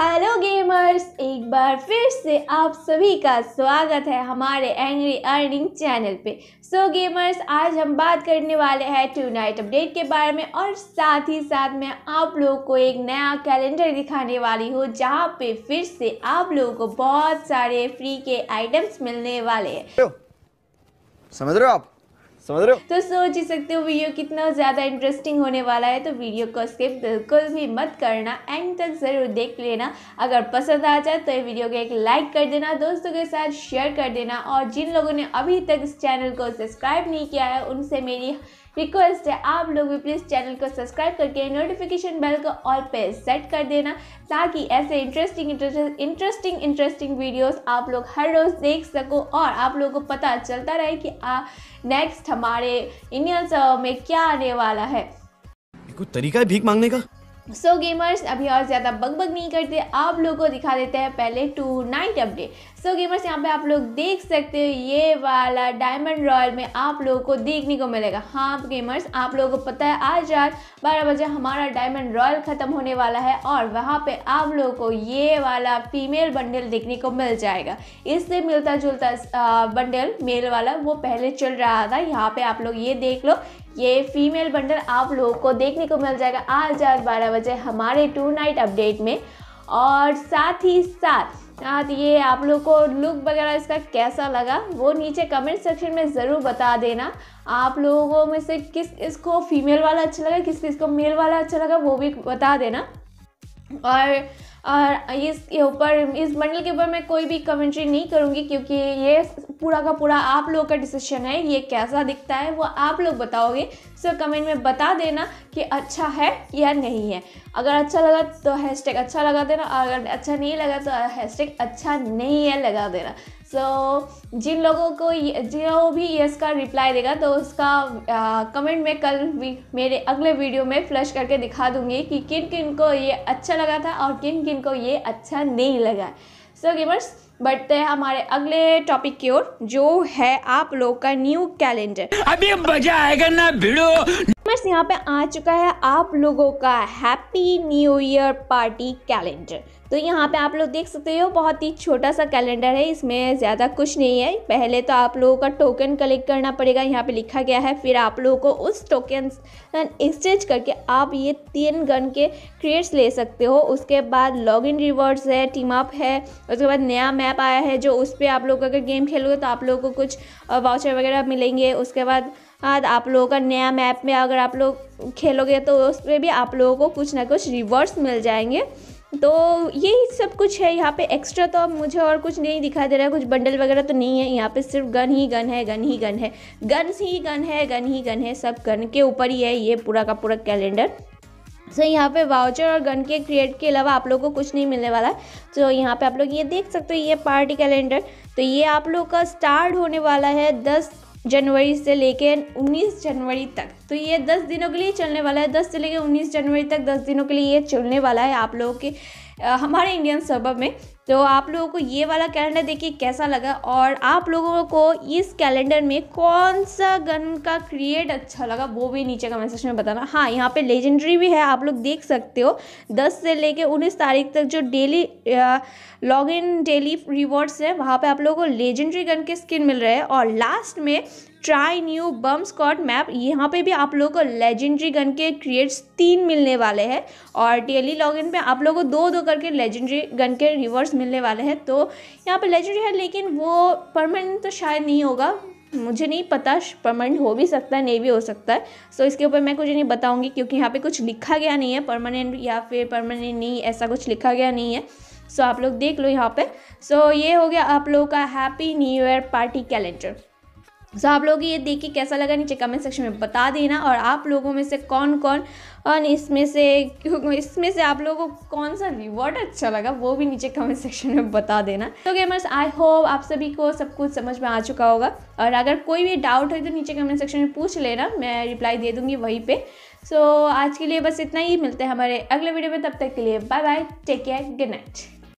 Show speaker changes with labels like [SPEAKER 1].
[SPEAKER 1] hello gamers एक बार फिर से आप सभी का स्वागत है हमारे एंग्री अर्निंग चैनल पे सो so, गेमर्स आज हम बात करने वाले हैं टू नाइट अपडेट के बारे में और साथ ही साथ मैं आप लोगों को एक नया कैलेंडर दिखाने वाली हूँ जहाँ पे फिर से आप लोगों को बहुत सारे फ्री के आइटम्स मिलने वाले हैं समझ रहे हो आप समझ रहे हो तो सोच ही सकते हो वीडियो कितना ज़्यादा इंटरेस्टिंग होने वाला है तो वीडियो को स्किप बिल्कुल भी मत करना एंड तक ज़रूर देख लेना अगर पसंद आ जाए तो वीडियो को एक लाइक कर देना दोस्तों के साथ शेयर कर देना और जिन लोगों ने अभी तक इस चैनल को सब्सक्राइब नहीं किया है उनसे मेरी रिक्वेस्ट है आप लोग भी प्लीज़ चैनल को सब्सक्राइब करके नोटिफिकेशन बेल को ऑल पे सेट कर देना ताकि ऐसे इंटरेस्टिंग इंटरेस्टिंग इंटरेस्टिंग वीडियोस आप लोग हर रोज़ देख सको और आप लोगों को पता चलता रहे कि नेक्स्ट हमारे इंडियन में क्या आने वाला है कोई तरीका है भीख मांगने का सो so, गेमर्स अभी और ज़्यादा बग बग नहीं करते आप लोगों को दिखा देते हैं पहले tonight update so gamers यहाँ पे आप लोग देख सकते हो ये वाला डायमंड रॉयल में आप लोगों को देखने को मिलेगा हाँ गेमर्स तो आप लोगों को पता है आज रात बारह बजे हमारा डायमंड रॉयल ख़त्म होने वाला है और वहाँ पे आप लोगों को ये वाला फीमेल बंडल देखने को मिल जाएगा इससे मिलता जुलता बंडल मेल वाला वो पहले चल रहा था यहाँ पर आप लोग ये देख लो ये फीमेल बंडल आप लोगों को देखने को मिल जाएगा आज रात बारह बजे हमारे टू नाइट अपडेट में और साथ ही साथ साथ ये आप लोग को लुक वगैरह इसका कैसा लगा वो नीचे कमेंट सेक्शन में ज़रूर बता देना आप लोगों में से किस इसको फीमेल वाला अच्छा लगा किस किस को मेल वाला अच्छा लगा वो भी बता देना और और इसके ऊपर इस बंडल के ऊपर मैं कोई भी कमेंट्री नहीं करूँगी क्योंकि ये पूरा का पूरा आप लोगों का डिसीशन है ये कैसा दिखता है वो आप लोग बताओगे सो कमेंट में बता देना कि अच्छा है या नहीं है अगर अच्छा लगा तो हैशटैग अच्छा लगा देना और अगर अच्छा नहीं लगा तो हैशटैग अच्छा नहीं है लगा देना सो so, जिन लोगों को ये जो भी ये इसका रिप्लाई देगा तो उसका आ, कमेंट में कल भी मेरे अगले वीडियो में फ्लश करके दिखा दूँगी कि किन किन को ये अच्छा लगा था और किन किन को ये अच्छा नहीं लगा सो गिवर्स बढ़ते हैं हमारे अगले टॉपिक की ओर जो है आप लोग का न्यू कैलेंडर अभी मजा आएगा ना भिड़ो बस यहाँ पे आ चुका है आप लोगों का happy new year party calendar तो यहाँ पे आप लोग देख सकते हो बहुत ही छोटा सा कैलेंडर है इसमें ज़्यादा कुछ नहीं है पहले तो आप लोगों का टोकन कलेक्ट करना पड़ेगा यहाँ पे लिखा गया है फिर आप लोगों को उस टोकन एक्सचेंज करके आप ये तीन गन के क्रिएट्स ले सकते हो उसके बाद लॉग इन रिवॉर्ड्स है टीम अप है उसके बाद नया मैप आया है जो उस पर आप लोग अगर गेम खेलोगे तो आप लोगों को कुछ वाउचर वगैरह मिलेंगे उसके बाद बाद आप लोगों का नया मैप में अगर आप लोग खेलोगे तो उस पर भी आप लोगों को कुछ ना कुछ रिवॉर्ड्स मिल जाएंगे तो यही सब कुछ है यहाँ पे एक्स्ट्रा तो अब मुझे और कुछ नहीं दिखाई दे रहा है कुछ बंडल वगैरह तो नहीं है यहाँ पे सिर्फ गन ही गन है गन ही गन है गन्स ही गन है गन ही गन है सब गन के ऊपर ही है ये पूरा का पूरा कैलेंडर सो so, यहाँ पे वाउचर और गन के क्रिएट के अलावा आप लोगों को कुछ नहीं मिलने वाला है तो so, यहाँ पे आप लोग ये देख सकते हो ये पार्टी कैलेंडर तो ये आप लोग का स्टार्ट होने वाला है दस जनवरी से लेकर 19 जनवरी तक तो ये 10 दिनों के लिए चलने वाला है 10 से लेकर 19 जनवरी तक 10 दिनों के लिए ये चलने वाला है आप लोगों के हमारे इंडियन सबब में तो आप लोगों को ये वाला कैलेंडर देखिए कैसा लगा और आप लोगों को इस कैलेंडर में कौन सा गन का क्रिएट अच्छा लगा वो भी नीचे कमेंट सेक्शन में बताना हाँ यहाँ पे लेजेंडरी भी है आप लोग देख सकते हो 10 से लेके 19 तारीख तक जो daily log in daily rewards है वहाँ पे आप लोगों को लेजेंडरी गन के स्किन मिल रहे हैं और लास्ट में try new bomb squad map यहाँ पे भी आप लोगों को लेजेंड्री गन के क्रिएट्स तीन मिलने वाले हैं और डेली लॉगिन पे आप लोगों को दो दो करके लेजेंड्री गन के रिवर्स मिलने वाले हैं तो यहाँ पे लेजेंड्री है लेकिन वो परमानेंट तो शायद नहीं होगा मुझे नहीं पता परमानेंट हो भी सकता है नहीं भी हो सकता है सो इसके ऊपर मैं कुछ नहीं बताऊँगी क्योंकि यहाँ पर कुछ लिखा गया नहीं है परमानेंट या फिर परमानेंट नहीं ऐसा कुछ लिखा गया नहीं है सो आप लोग देख लो यहाँ पर सो ये हो गया आप लोगों का happy new year party calendar so so, आप लोग ये देखिए कैसा लगा नीचे कमेंट सेक्शन में बता देना और आप लोगों में से कौन कौन और इसमें से इसमें से आप लोगों को कौन सा रिवॉर्ड अच्छा लगा वो भी नीचे कमेंट सेक्शन में बता देना तो गेमर्स आई होप आप सभी को सब कुछ समझ में आ चुका होगा और अगर कोई भी डाउट हो तो नीचे कमेंट सेक्शन में पूछ लेना मैं रिप्लाई दे दूँगी वहीं पर सो so, आज के लिए बस इतना ही मिलते हैं हमारे अगले वीडियो में तब तक के लिए bye bye take care good night